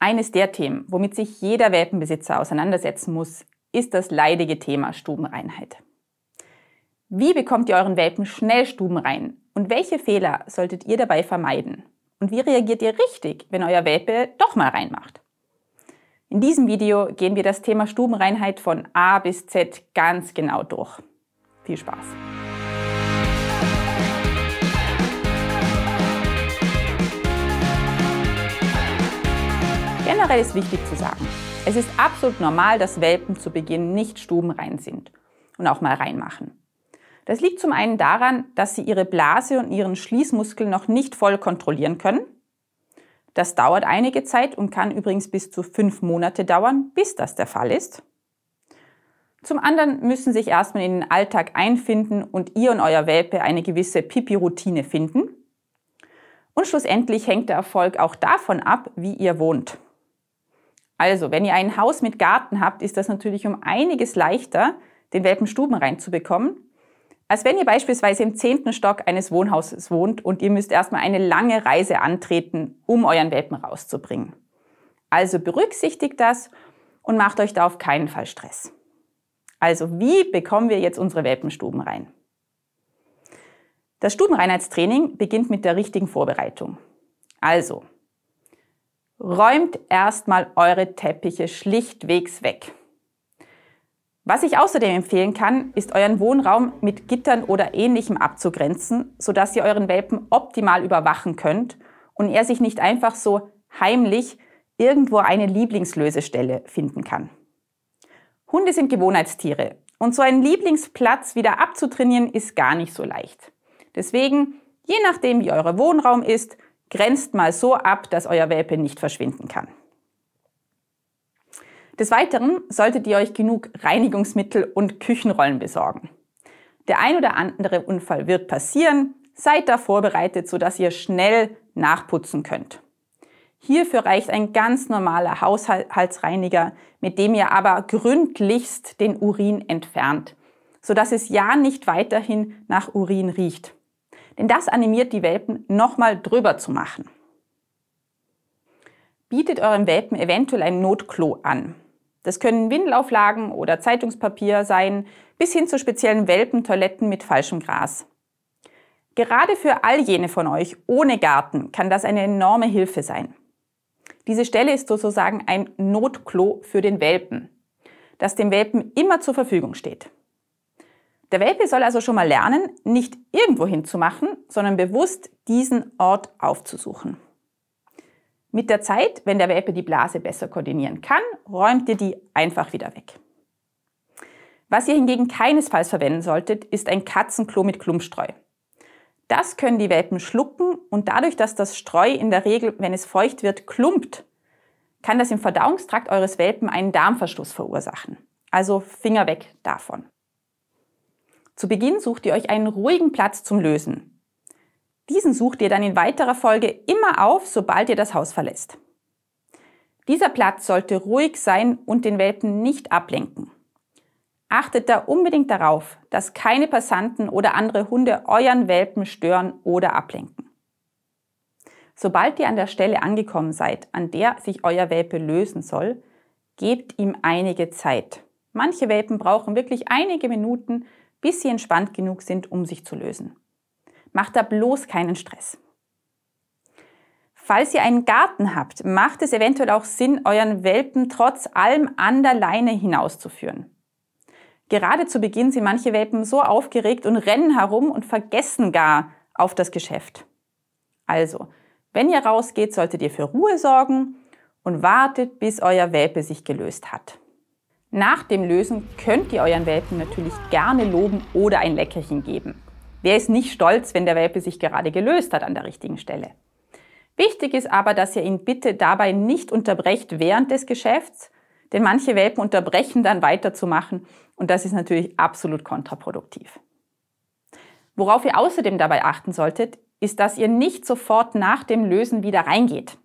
Eines der Themen, womit sich jeder Welpenbesitzer auseinandersetzen muss, ist das leidige Thema Stubenreinheit. Wie bekommt ihr euren Welpen schnell stubenrein und welche Fehler solltet ihr dabei vermeiden? Und wie reagiert ihr richtig, wenn euer Welpe doch mal reinmacht? In diesem Video gehen wir das Thema Stubenreinheit von A bis Z ganz genau durch. Viel Spaß! Generell ist wichtig zu sagen, es ist absolut normal, dass Welpen zu Beginn nicht stubenrein sind und auch mal reinmachen. Das liegt zum einen daran, dass sie ihre Blase und ihren Schließmuskel noch nicht voll kontrollieren können. Das dauert einige Zeit und kann übrigens bis zu fünf Monate dauern, bis das der Fall ist. Zum anderen müssen sich erstmal in den Alltag einfinden und ihr und euer Welpe eine gewisse Pipi-Routine finden. Und schlussendlich hängt der Erfolg auch davon ab, wie ihr wohnt. Also, wenn ihr ein Haus mit Garten habt, ist das natürlich um einiges leichter, den Welpenstuben reinzubekommen, als wenn ihr beispielsweise im zehnten Stock eines Wohnhauses wohnt und ihr müsst erstmal eine lange Reise antreten, um euren Welpen rauszubringen. Also berücksichtigt das und macht euch da auf keinen Fall Stress. Also wie bekommen wir jetzt unsere Welpenstuben rein? Das Stubenreinheitstraining beginnt mit der richtigen Vorbereitung. Also, Räumt erstmal eure Teppiche schlichtwegs weg. Was ich außerdem empfehlen kann, ist euren Wohnraum mit Gittern oder ähnlichem abzugrenzen, sodass ihr euren Welpen optimal überwachen könnt und er sich nicht einfach so heimlich irgendwo eine Lieblingslösestelle finden kann. Hunde sind Gewohnheitstiere und so einen Lieblingsplatz wieder abzutrainieren ist gar nicht so leicht. Deswegen, je nachdem wie euer Wohnraum ist, Grenzt mal so ab, dass euer Welpe nicht verschwinden kann. Des Weiteren solltet ihr euch genug Reinigungsmittel und Küchenrollen besorgen. Der ein oder andere Unfall wird passieren, seid da vorbereitet, sodass ihr schnell nachputzen könnt. Hierfür reicht ein ganz normaler Haushaltsreiniger, mit dem ihr aber gründlichst den Urin entfernt, sodass es ja nicht weiterhin nach Urin riecht. Denn das animiert die Welpen, nochmal drüber zu machen. Bietet eurem Welpen eventuell ein Notklo an. Das können Windelauflagen oder Zeitungspapier sein, bis hin zu speziellen Welpentoiletten mit falschem Gras. Gerade für all jene von euch ohne Garten kann das eine enorme Hilfe sein. Diese Stelle ist sozusagen ein Notklo für den Welpen, das dem Welpen immer zur Verfügung steht. Der Welpe soll also schon mal lernen, nicht irgendwo hinzumachen, sondern bewusst diesen Ort aufzusuchen. Mit der Zeit, wenn der Welpe die Blase besser koordinieren kann, räumt ihr die einfach wieder weg. Was ihr hingegen keinesfalls verwenden solltet, ist ein Katzenklo mit Klumpstreu. Das können die Welpen schlucken und dadurch, dass das Streu in der Regel, wenn es feucht wird, klumpt, kann das im Verdauungstrakt eures Welpen einen Darmverschluss verursachen. Also Finger weg davon. Zu Beginn sucht ihr euch einen ruhigen Platz zum Lösen. Diesen sucht ihr dann in weiterer Folge immer auf, sobald ihr das Haus verlässt. Dieser Platz sollte ruhig sein und den Welpen nicht ablenken. Achtet da unbedingt darauf, dass keine Passanten oder andere Hunde euren Welpen stören oder ablenken. Sobald ihr an der Stelle angekommen seid, an der sich euer Welpe lösen soll, gebt ihm einige Zeit. Manche Welpen brauchen wirklich einige Minuten, bis sie entspannt genug sind, um sich zu lösen. Macht da bloß keinen Stress. Falls ihr einen Garten habt, macht es eventuell auch Sinn, euren Welpen trotz allem an der Leine hinauszuführen. Gerade zu Beginn sind manche Welpen so aufgeregt und rennen herum und vergessen gar auf das Geschäft. Also, wenn ihr rausgeht, solltet ihr für Ruhe sorgen und wartet, bis euer Welpe sich gelöst hat. Nach dem Lösen könnt ihr euren Welpen natürlich gerne loben oder ein Leckerchen geben. Wer ist nicht stolz, wenn der Welpe sich gerade gelöst hat an der richtigen Stelle? Wichtig ist aber, dass ihr ihn bitte dabei nicht unterbrecht während des Geschäfts, denn manche Welpen unterbrechen dann weiterzumachen und das ist natürlich absolut kontraproduktiv. Worauf ihr außerdem dabei achten solltet, ist, dass ihr nicht sofort nach dem Lösen wieder reingeht.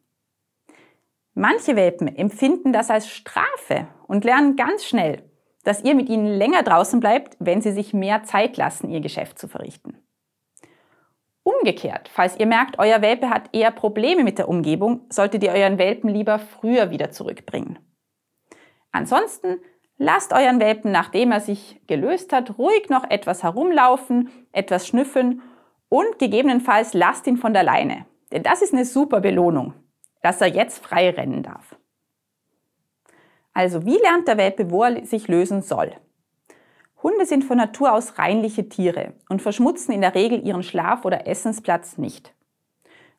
Manche Welpen empfinden das als Strafe und lernen ganz schnell, dass ihr mit ihnen länger draußen bleibt, wenn sie sich mehr Zeit lassen, ihr Geschäft zu verrichten. Umgekehrt, falls ihr merkt, euer Welpe hat eher Probleme mit der Umgebung, solltet ihr euren Welpen lieber früher wieder zurückbringen. Ansonsten lasst euren Welpen, nachdem er sich gelöst hat, ruhig noch etwas herumlaufen, etwas schnüffeln und gegebenenfalls lasst ihn von der Leine. Denn das ist eine super Belohnung, dass er jetzt frei rennen darf. Also wie lernt der Welpe, wo er sich lösen soll? Hunde sind von Natur aus reinliche Tiere und verschmutzen in der Regel ihren Schlaf- oder Essensplatz nicht.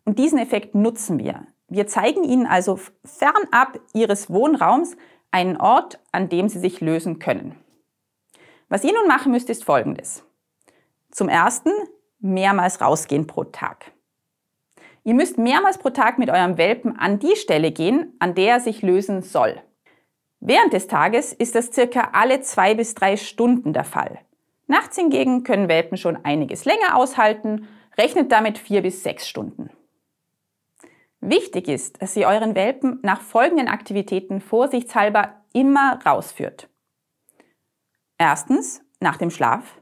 Und diesen Effekt nutzen wir. Wir zeigen ihnen also fernab ihres Wohnraums einen Ort, an dem sie sich lösen können. Was ihr nun machen müsst, ist folgendes. Zum ersten mehrmals rausgehen pro Tag. Ihr müsst mehrmals pro Tag mit eurem Welpen an die Stelle gehen, an der er sich lösen soll. Während des Tages ist das circa alle zwei bis drei Stunden der Fall. Nachts hingegen können Welpen schon einiges länger aushalten, rechnet damit vier bis sechs Stunden. Wichtig ist, dass ihr euren Welpen nach folgenden Aktivitäten vorsichtshalber immer rausführt. Erstens nach dem Schlaf,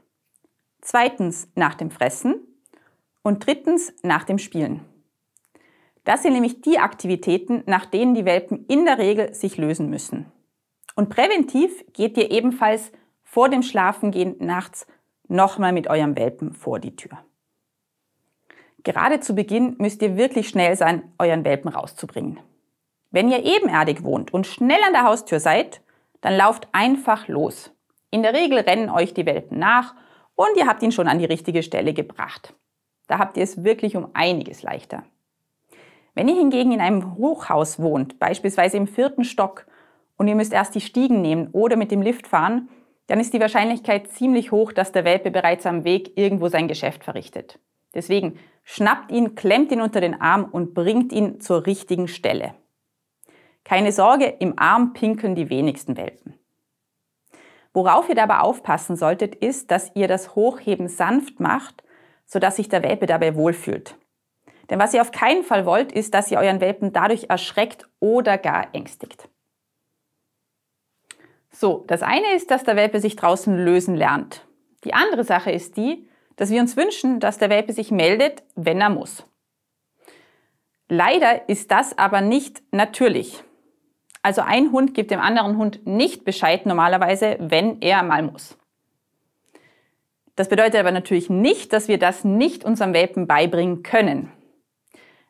zweitens nach dem Fressen und drittens nach dem Spielen. Das sind nämlich die Aktivitäten, nach denen die Welpen in der Regel sich lösen müssen. Und präventiv geht ihr ebenfalls vor dem Schlafengehen nachts nochmal mit eurem Welpen vor die Tür. Gerade zu Beginn müsst ihr wirklich schnell sein, euren Welpen rauszubringen. Wenn ihr ebenerdig wohnt und schnell an der Haustür seid, dann lauft einfach los. In der Regel rennen euch die Welpen nach und ihr habt ihn schon an die richtige Stelle gebracht. Da habt ihr es wirklich um einiges leichter. Wenn ihr hingegen in einem Hochhaus wohnt, beispielsweise im vierten Stock, und ihr müsst erst die Stiegen nehmen oder mit dem Lift fahren, dann ist die Wahrscheinlichkeit ziemlich hoch, dass der Welpe bereits am Weg irgendwo sein Geschäft verrichtet. Deswegen schnappt ihn, klemmt ihn unter den Arm und bringt ihn zur richtigen Stelle. Keine Sorge, im Arm pinkeln die wenigsten Welpen. Worauf ihr dabei aufpassen solltet, ist, dass ihr das Hochheben sanft macht, sodass sich der Welpe dabei wohlfühlt. Denn was ihr auf keinen Fall wollt, ist, dass ihr euren Welpen dadurch erschreckt oder gar ängstigt. So, das eine ist, dass der Welpe sich draußen lösen lernt. Die andere Sache ist die, dass wir uns wünschen, dass der Welpe sich meldet, wenn er muss. Leider ist das aber nicht natürlich. Also ein Hund gibt dem anderen Hund nicht Bescheid normalerweise, wenn er mal muss. Das bedeutet aber natürlich nicht, dass wir das nicht unserem Welpen beibringen können.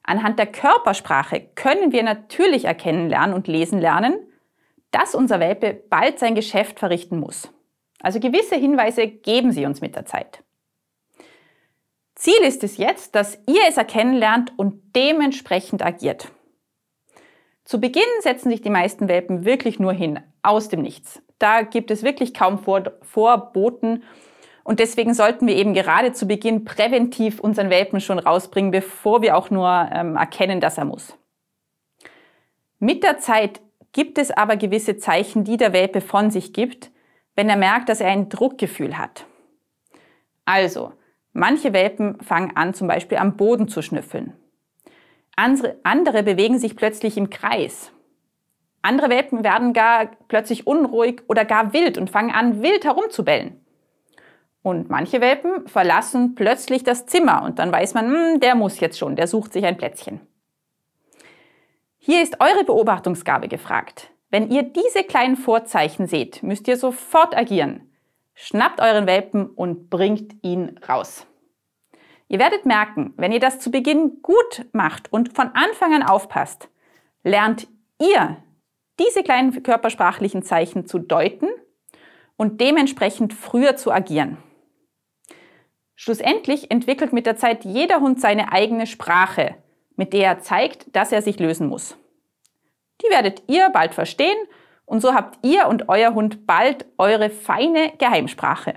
Anhand der Körpersprache können wir natürlich erkennen lernen und lesen lernen, dass unser Welpe bald sein Geschäft verrichten muss. Also gewisse Hinweise geben sie uns mit der Zeit. Ziel ist es jetzt, dass ihr es erkennen lernt und dementsprechend agiert. Zu Beginn setzen sich die meisten Welpen wirklich nur hin, aus dem Nichts. Da gibt es wirklich kaum Vor Vorboten und deswegen sollten wir eben gerade zu Beginn präventiv unseren Welpen schon rausbringen, bevor wir auch nur ähm, erkennen, dass er muss. Mit der Zeit gibt es aber gewisse Zeichen, die der Welpe von sich gibt, wenn er merkt, dass er ein Druckgefühl hat. Also, manche Welpen fangen an, zum Beispiel am Boden zu schnüffeln. Andere bewegen sich plötzlich im Kreis. Andere Welpen werden gar plötzlich unruhig oder gar wild und fangen an, wild herumzubellen. Und manche Welpen verlassen plötzlich das Zimmer und dann weiß man, hm, der muss jetzt schon, der sucht sich ein Plätzchen. Hier ist eure Beobachtungsgabe gefragt. Wenn ihr diese kleinen Vorzeichen seht, müsst ihr sofort agieren. Schnappt euren Welpen und bringt ihn raus. Ihr werdet merken, wenn ihr das zu Beginn gut macht und von Anfang an aufpasst, lernt ihr diese kleinen körpersprachlichen Zeichen zu deuten und dementsprechend früher zu agieren. Schlussendlich entwickelt mit der Zeit jeder Hund seine eigene Sprache, mit der er zeigt, dass er sich lösen muss. Die werdet ihr bald verstehen und so habt ihr und euer Hund bald eure feine Geheimsprache.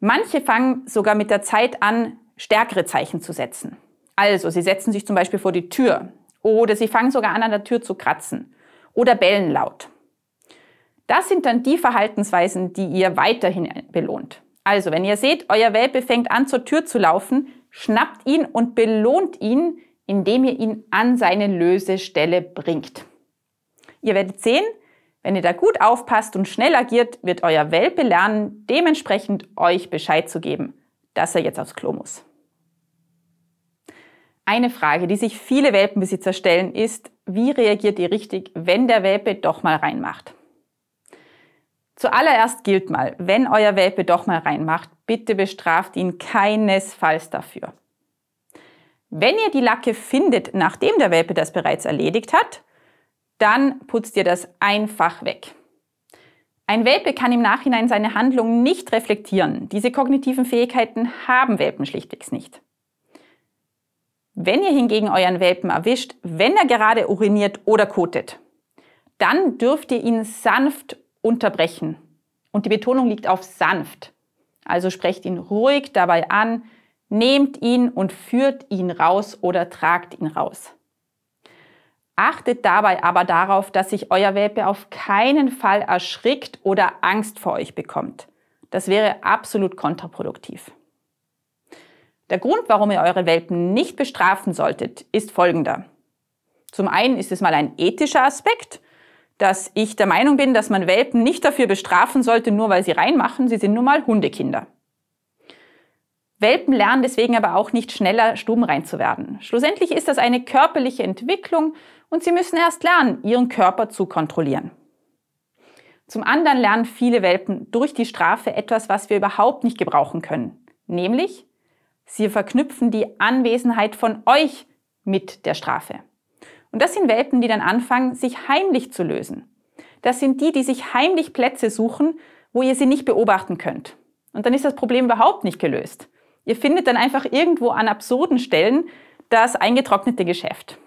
Manche fangen sogar mit der Zeit an, stärkere Zeichen zu setzen. Also, sie setzen sich zum Beispiel vor die Tür oder sie fangen sogar an, an der Tür zu kratzen oder bellen laut. Das sind dann die Verhaltensweisen, die ihr weiterhin belohnt. Also, wenn ihr seht, euer Welpe fängt an, zur Tür zu laufen, schnappt ihn und belohnt ihn, indem ihr ihn an seine Lösestelle bringt. Ihr werdet sehen, wenn ihr da gut aufpasst und schnell agiert, wird euer Welpe lernen, dementsprechend euch Bescheid zu geben, dass er jetzt aufs Klo muss. Eine Frage, die sich viele Welpenbesitzer stellen, ist, wie reagiert ihr richtig, wenn der Welpe doch mal reinmacht? Zuallererst gilt mal, wenn euer Welpe doch mal reinmacht, bitte bestraft ihn keinesfalls dafür. Wenn ihr die Lacke findet, nachdem der Welpe das bereits erledigt hat, dann putzt ihr das einfach weg. Ein Welpe kann im Nachhinein seine Handlung nicht reflektieren. Diese kognitiven Fähigkeiten haben Welpen schlichtwegs nicht. Wenn ihr hingegen euren Welpen erwischt, wenn er gerade uriniert oder kotet, dann dürft ihr ihn sanft unterbrechen. Und die Betonung liegt auf sanft. Also sprecht ihn ruhig dabei an, nehmt ihn und führt ihn raus oder tragt ihn raus. Achtet dabei aber darauf, dass sich euer Welpe auf keinen Fall erschrickt oder Angst vor euch bekommt. Das wäre absolut kontraproduktiv. Der Grund, warum ihr eure Welpen nicht bestrafen solltet, ist folgender. Zum einen ist es mal ein ethischer Aspekt dass ich der Meinung bin, dass man Welpen nicht dafür bestrafen sollte, nur weil sie reinmachen. Sie sind nun mal Hundekinder. Welpen lernen deswegen aber auch nicht schneller stubenrein zu werden. Schlussendlich ist das eine körperliche Entwicklung und sie müssen erst lernen, ihren Körper zu kontrollieren. Zum anderen lernen viele Welpen durch die Strafe etwas, was wir überhaupt nicht gebrauchen können. Nämlich, sie verknüpfen die Anwesenheit von euch mit der Strafe. Und das sind Welpen, die dann anfangen, sich heimlich zu lösen. Das sind die, die sich heimlich Plätze suchen, wo ihr sie nicht beobachten könnt. Und dann ist das Problem überhaupt nicht gelöst. Ihr findet dann einfach irgendwo an absurden Stellen das eingetrocknete Geschäft.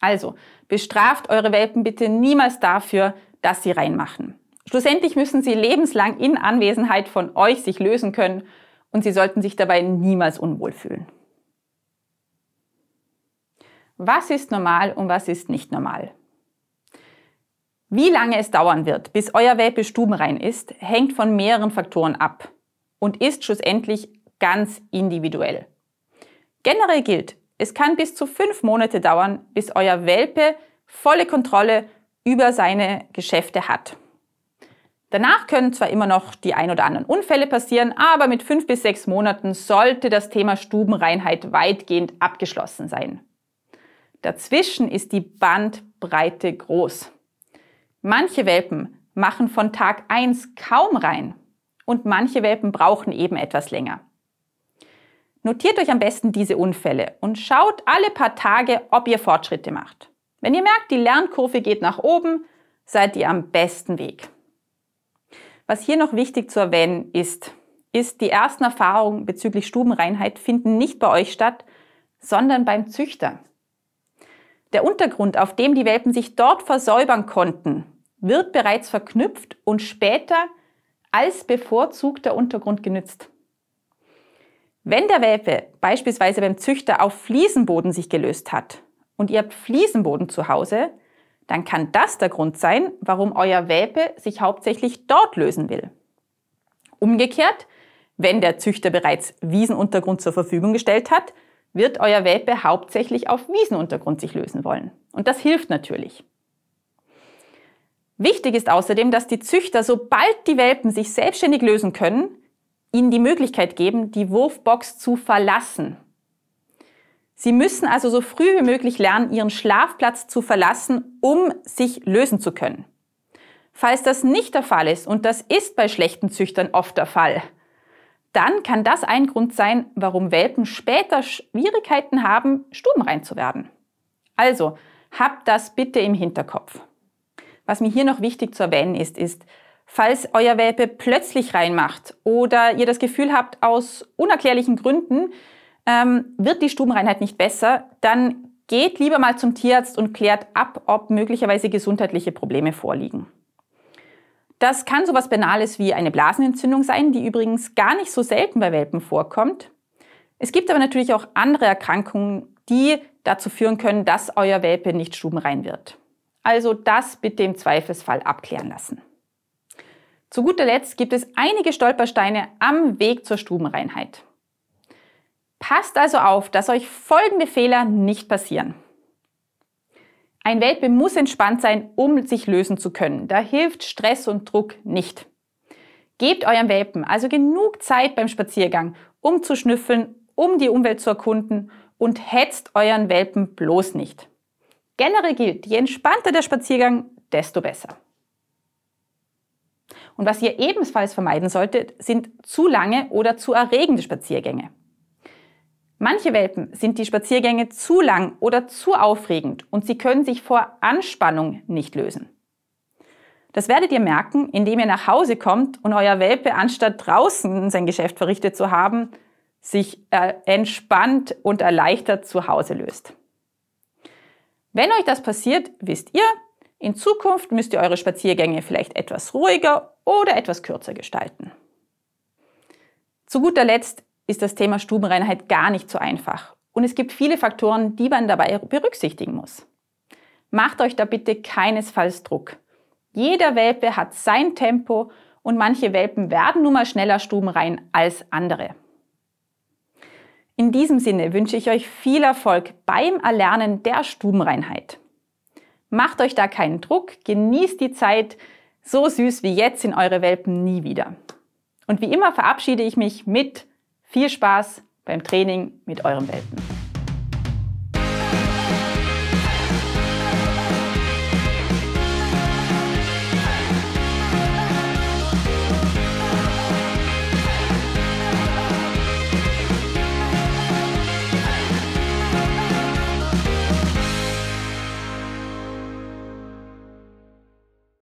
Also, bestraft eure Welpen bitte niemals dafür, dass sie reinmachen. Schlussendlich müssen sie lebenslang in Anwesenheit von euch sich lösen können und sie sollten sich dabei niemals unwohl fühlen. Was ist normal und was ist nicht normal? Wie lange es dauern wird, bis euer Welpe stubenrein ist, hängt von mehreren Faktoren ab und ist schlussendlich ganz individuell. Generell gilt, es kann bis zu fünf Monate dauern, bis euer Welpe volle Kontrolle über seine Geschäfte hat. Danach können zwar immer noch die ein oder anderen Unfälle passieren, aber mit fünf bis sechs Monaten sollte das Thema Stubenreinheit weitgehend abgeschlossen sein. Dazwischen ist die Bandbreite groß. Manche Welpen machen von Tag 1 kaum rein und manche Welpen brauchen eben etwas länger. Notiert euch am besten diese Unfälle und schaut alle paar Tage, ob ihr Fortschritte macht. Wenn ihr merkt, die Lernkurve geht nach oben, seid ihr am besten Weg. Was hier noch wichtig zu erwähnen ist, ist, die ersten Erfahrungen bezüglich Stubenreinheit finden nicht bei euch statt, sondern beim Züchter. Der Untergrund, auf dem die Welpen sich dort versäubern konnten, wird bereits verknüpft und später als bevorzugter Untergrund genützt. Wenn der Welpe beispielsweise beim Züchter auf Fliesenboden sich gelöst hat und ihr habt Fliesenboden zu Hause, dann kann das der Grund sein, warum euer Welpe sich hauptsächlich dort lösen will. Umgekehrt, wenn der Züchter bereits Wiesenuntergrund zur Verfügung gestellt hat, wird euer Welpe hauptsächlich auf Wiesenuntergrund sich lösen wollen. Und das hilft natürlich. Wichtig ist außerdem, dass die Züchter, sobald die Welpen sich selbstständig lösen können, ihnen die Möglichkeit geben, die Wurfbox zu verlassen. Sie müssen also so früh wie möglich lernen, ihren Schlafplatz zu verlassen, um sich lösen zu können. Falls das nicht der Fall ist, und das ist bei schlechten Züchtern oft der Fall, dann kann das ein Grund sein, warum Welpen später Schwierigkeiten haben, stubenrein zu werden. Also, habt das bitte im Hinterkopf. Was mir hier noch wichtig zu erwähnen ist, ist, falls euer Welpe plötzlich reinmacht oder ihr das Gefühl habt, aus unerklärlichen Gründen ähm, wird die Stubenreinheit nicht besser, dann geht lieber mal zum Tierarzt und klärt ab, ob möglicherweise gesundheitliche Probleme vorliegen. Das kann sowas Banales wie eine Blasenentzündung sein, die übrigens gar nicht so selten bei Welpen vorkommt. Es gibt aber natürlich auch andere Erkrankungen, die dazu führen können, dass euer Welpe nicht stubenrein wird. Also das bitte im Zweifelsfall abklären lassen. Zu guter Letzt gibt es einige Stolpersteine am Weg zur Stubenreinheit. Passt also auf, dass euch folgende Fehler nicht passieren. Ein Welpe muss entspannt sein, um sich lösen zu können. Da hilft Stress und Druck nicht. Gebt eurem Welpen also genug Zeit beim Spaziergang, um zu schnüffeln, um die Umwelt zu erkunden und hetzt euren Welpen bloß nicht. Generell gilt, je entspannter der Spaziergang, desto besser. Und was ihr ebenfalls vermeiden solltet, sind zu lange oder zu erregende Spaziergänge. Manche Welpen sind die Spaziergänge zu lang oder zu aufregend und sie können sich vor Anspannung nicht lösen. Das werdet ihr merken, indem ihr nach Hause kommt und euer Welpe, anstatt draußen sein Geschäft verrichtet zu haben, sich äh, entspannt und erleichtert zu Hause löst. Wenn euch das passiert, wisst ihr, in Zukunft müsst ihr eure Spaziergänge vielleicht etwas ruhiger oder etwas kürzer gestalten. Zu guter Letzt ist das Thema Stubenreinheit gar nicht so einfach. Und es gibt viele Faktoren, die man dabei berücksichtigen muss. Macht euch da bitte keinesfalls Druck. Jeder Welpe hat sein Tempo und manche Welpen werden nun mal schneller stubenrein als andere. In diesem Sinne wünsche ich euch viel Erfolg beim Erlernen der Stubenreinheit. Macht euch da keinen Druck, genießt die Zeit, so süß wie jetzt sind eure Welpen nie wieder. Und wie immer verabschiede ich mich mit viel Spaß beim Training mit euren Welpen.